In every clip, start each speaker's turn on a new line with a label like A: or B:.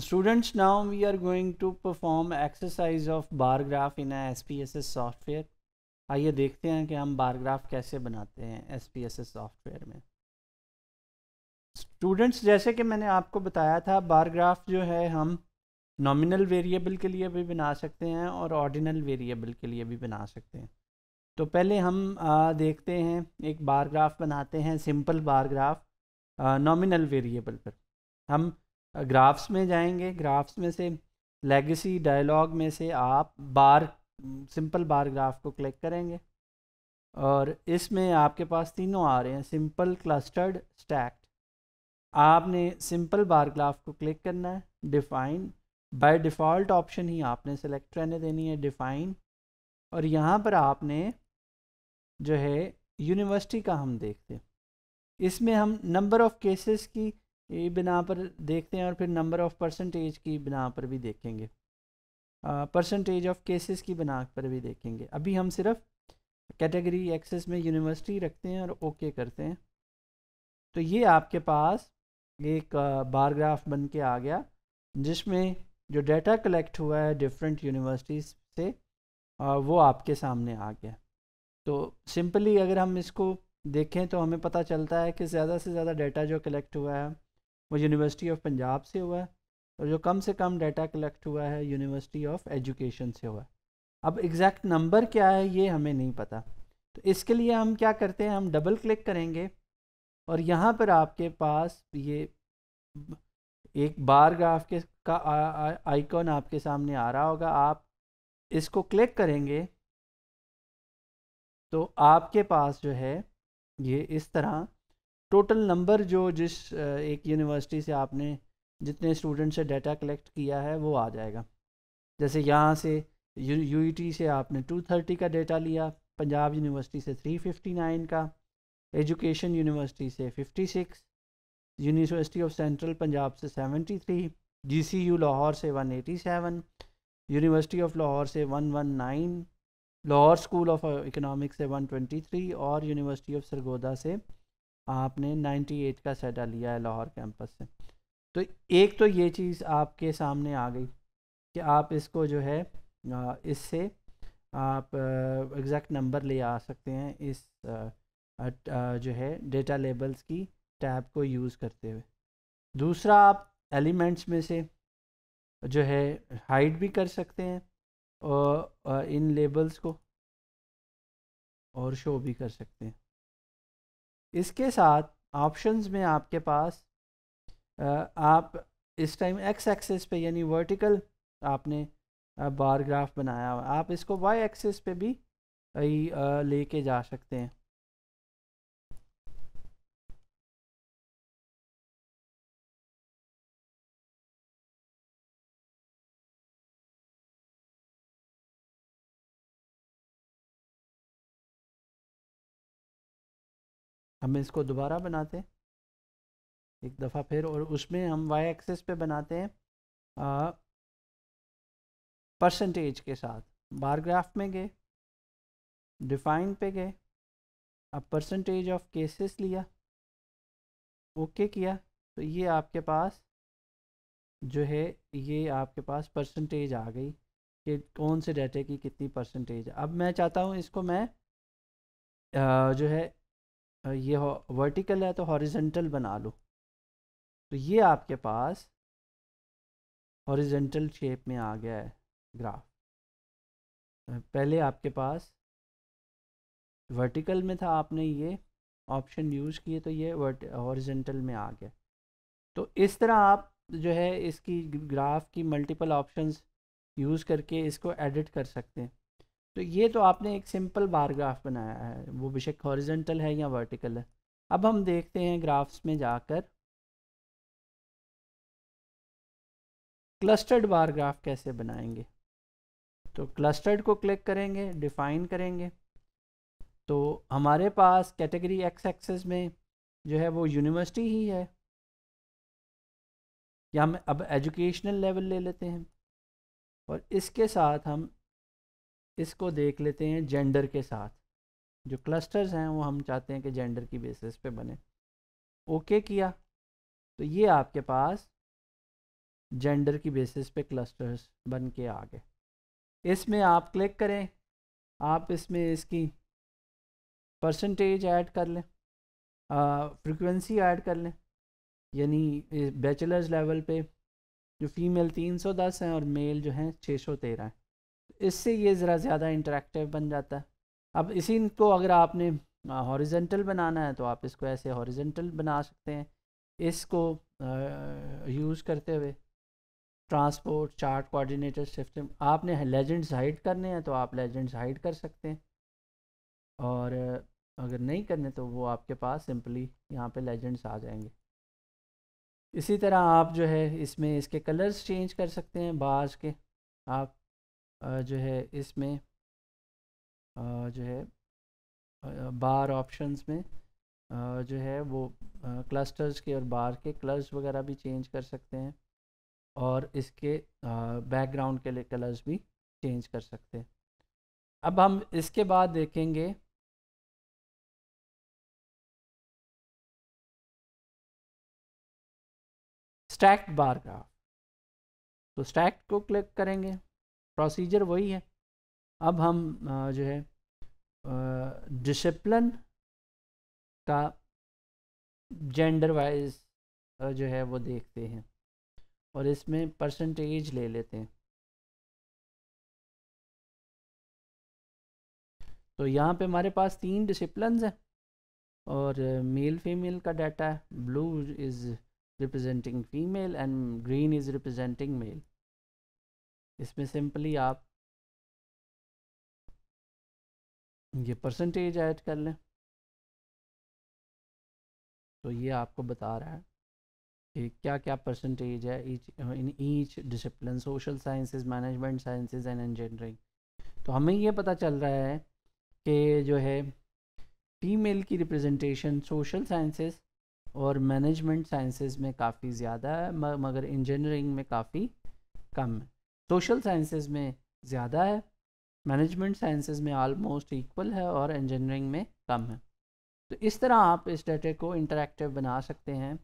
A: Students, now we are going to perform exercise of bar graph in a SPSS software. आइए देखते हैं कि हम बार ग्राफ कैसे बनाते हैं एस सॉफ्टवेयर में स्टूडेंट्स जैसे कि मैंने आपको बताया था बार ग्राफ जो है हम नॉमिनल वेरिएबल के लिए भी बना सकते हैं और ऑर्डिनल वेरिएबल के लिए भी बना सकते हैं तो पहले हम आ, देखते हैं एक बार ग्राफ बनाते हैं simple bar graph nominal variable पर हम ग्राफ्स में जाएंगे ग्राफ्स में से लेगेसी डायलॉग में से आप बार सिंपल बार ग्राफ को क्लिक करेंगे और इसमें आपके पास तीनों आ रहे हैं सिंपल क्लस्टर्ड स्टैक्ड आपने सिंपल बार ग्राफ को क्लिक करना है डिफाइन बाय डिफ़ॉल्ट ऑप्शन ही आपने सेलेक्ट रहने देनी है डिफाइन और यहाँ पर आपने जो है यूनिवर्सिटी का हम देखते हैं इसमें हम नंबर ऑफ़ केसेस की ये बिना पर देखते हैं और फिर नंबर ऑफ़ परसेंटेज की बिना पर भी देखेंगे परसेंटेज ऑफ केसेस की बिना पर भी देखेंगे अभी हम सिर्फ कैटेगरी एक्सेस में यूनिवर्सिटी रखते हैं और ओके okay करते हैं तो ये आपके पास एक बारग्राफ बन के आ गया जिसमें जो डाटा कलेक्ट हुआ है डिफरेंट यूनिवर्सिटीज़ से वो आपके सामने आ गया तो सिंपली अगर हम इसको देखें तो हमें पता चलता है कि ज़्यादा से ज़्यादा डाटा जो कलेक्ट हुआ है वो यूनिवर्सिटी ऑफ पंजाब से हुआ है और जो कम से कम डाटा कलेक्ट हुआ है यूनिवर्सिटी ऑफ एजुकेशन से हुआ है अब एग्जैक्ट नंबर क्या है ये हमें नहीं पता तो इसके लिए हम क्या करते हैं हम डबल क्लिक करेंगे और यहाँ पर आपके पास ये एक बार ग्राफ के का आइकॉन आपके सामने आ रहा होगा आप इसको क्लिक करेंगे तो आपके पास जो है ये इस तरह टोटल नंबर जो जिस एक यूनिवर्सिटी से आपने जितने स्टूडेंट से डाटा कलेक्ट किया है वो आ जाएगा जैसे यहाँ से यू e से आपने 230 का डेटा लिया पंजाब यूनिवर्सिटी से 359 का एजुकेशन यूनिवर्सिटी से 56 यूनिवर्सिटी ऑफ सेंट्रल पंजाब से 73 जीसीयू लाहौर से 187 यूनिवर्सिटी ऑफ लाहौर से 119 लाहौर स्कूल ऑफ इकोनॉमिक्स से 123 और यूनिवर्सिटी ऑफ सरगोदा से आपने 98 का सेटा लिया है लाहौर कैंपस से तो एक तो ये चीज़ आपके सामने आ गई कि आप इसको जो है इससे आप एग्जैक्ट नंबर ले आ सकते हैं इस जो है डेटा लेबल्स की टैब को यूज़ करते हुए दूसरा आप एलिमेंट्स में से जो है हाइड भी कर सकते हैं और इन लेबल्स को और शो भी कर सकते हैं इसके साथ ऑप्शंस में आपके पास आप इस टाइम एक्स एक्सेस पे यानी वर्टिकल आपने बार ग्राफ बनाया हुआ आप इसको वाई एक्सेस पे भी लेके जा सकते हैं हम इसको दोबारा बनाते हैं एक दफ़ा फिर और उसमें हम वाई एक्सेस पे बनाते हैं परसेंटेज के साथ बार ग्राफ में गए डिफाइन पे गए अब परसेंटेज ऑफ केसेस लिया ओके किया तो ये आपके पास जो है ये आपके पास परसेंटेज आ गई कि कौन से डाटे की कितनी परसेंटेज अब मैं चाहता हूँ इसको मैं आ, जो है ये वर्टिकल है तो हॉरिजेंटल बना लो तो ये आपके पास हॉरिजेंटल शेप में आ गया है ग्राफ पहले आपके पास वर्टिकल में था आपने ये ऑप्शन यूज़ किए तो ये वर्ट हॉरिजेंटल में आ गया तो इस तरह आप जो है इसकी ग्राफ की मल्टीपल ऑप्शंस यूज़ करके इसको एडिट कर सकते हैं तो ये तो आपने एक सिंपल बार ग्राफ बनाया है वो बेशक हॉरिजेंटल है या वर्टिकल है अब हम देखते हैं ग्राफ्स में जाकर क्लस्टर्ड बार ग्राफ कैसे बनाएंगे तो क्लस्टर्ड को क्लिक करेंगे डिफाइन करेंगे तो हमारे पास कैटेगरी एक्स एक्सेस में जो है वो यूनिवर्सिटी ही है या हम अब एजुकेशनल लेवल ले लेते हैं और इसके साथ हम इसको देख लेते हैं जेंडर के साथ जो क्लस्टर्स हैं वो हम चाहते हैं कि जेंडर की बेसिस पे बने ओके okay किया तो ये आपके पास जेंडर की बेसिस पे क्लस्टर्स बन के आ गए इसमें आप क्लिक करें आप इसमें इसकी परसेंटेज ऐड कर लें फ्रिक्वेंसी ऐड कर लें यानी बैचलर्स लेवल पे जो फीमेल 310 हैं और मेल जो हैं 613 हैं इससे ये ज़रा ज़्यादा इंटरेक्टिव बन जाता है अब इसी को अगर आपने हॉरिजेंटल बनाना है तो आप इसको ऐसे हॉरिजेंटल बना सकते हैं इसको यूज़ करते हुए ट्रांसपोर्ट चार्ट कोऑर्डिनेटर सिस्टम आपने लेजेंड्स हाइड करने हैं तो आप लेजेंड्स हाइड कर सकते हैं और अगर नहीं करने तो वो आपके पास सिंपली यहाँ पे लेजेंड्स आ जाएंगे इसी तरह आप जो है इसमें इसके कलर्स चेंज कर सकते हैं बाज के आप जो है इसमें जो है बार ऑप्शंस में जो है वो क्लस्टर्स के और बार के कलर्स वगैरह भी चेंज कर सकते हैं और इसके बैकग्राउंड के लिए कलर्स भी चेंज कर सकते हैं अब हम इसके बाद देखेंगे स्टैक्ड बार ग्राफ तो स्टैक्ड को क्लिक करेंगे प्रोसीजर वही है अब हम जो है डिसिप्लिन का जेंडर वाइज जो है वो देखते हैं और इसमें परसेंटेज ले लेते हैं तो यहाँ पे हमारे पास तीन डिसिप्लिन हैं और मेल फीमेल का डाटा है blue is representing female and green is representing male इसमें सिंपली आप ये परसेंटेज ऐड कर लें तो ये आपको बता रहा है कि क्या क्या परसेंटेज है each in each discipline social sciences management sciences and engineering तो हमें ये पता चल रहा है कि जो है फीमेल की रिप्रेजेंटेशन सोशल साइंसेज और मैनेजमेंट साइंसेज में काफ़ी ज़्यादा है मगर इंजीनियरिंग में काफ़ी कम है सोशल साइंसेज में ज़्यादा है मैनेजमेंट साइंसेज में आलमोस्ट इक्वल है और इंजीनियरिंग में कम है तो इस तरह आप इस डाटे को इंटरेक्टिव बना सकते हैं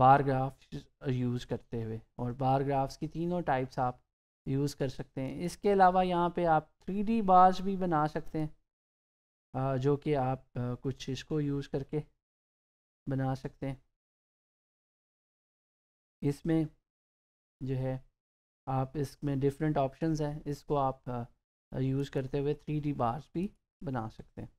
A: बार ग्राफ यूज़ करते हुए और बार ग्राफ्स की तीनों टाइप्स आप यूज़ कर सकते हैं इसके अलावा यहाँ पे आप थ्री डी बार्स भी बना सकते हैं जो कि आप कुछ इसको यूज़ करके बना सकते हैं इसमें जो है आप इसमें डिफरेंट ऑप्शंस हैं इसको आप यूज़ करते हुए थ्री डी बार्स भी बना सकते हैं